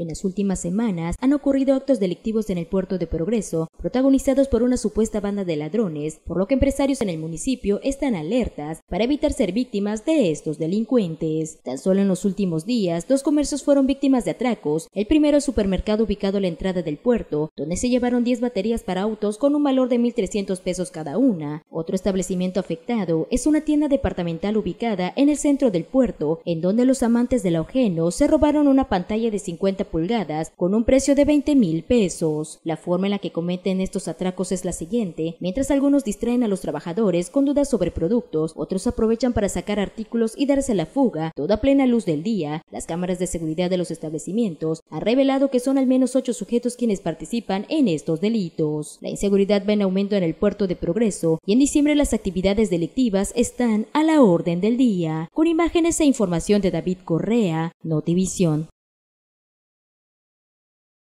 En las últimas semanas han ocurrido actos delictivos en el puerto de Progreso, protagonizados por una supuesta banda de ladrones, por lo que empresarios en el municipio están alertas para evitar ser víctimas de estos delincuentes. Tan solo en los últimos días, dos comercios fueron víctimas de atracos. El primero, un supermercado ubicado a la entrada del puerto, donde se llevaron 10 baterías para autos con un valor de 1.300 pesos cada una. Otro establecimiento afectado es una tienda departamental ubicada en el centro del puerto, en donde los amantes del ajeno se robaron una pantalla de 50 pulgadas con un precio de 20 mil pesos. La forma en la que cometen estos atracos es la siguiente. Mientras algunos distraen a los trabajadores con dudas sobre productos, otros aprovechan para sacar artículos y darse la fuga, toda plena luz del día. Las cámaras de seguridad de los establecimientos han revelado que son al menos ocho sujetos quienes participan en estos delitos. La inseguridad va en aumento en el puerto de Progreso y en diciembre las actividades delictivas están a la orden del día. Con imágenes e información de David Correa, Notivisión.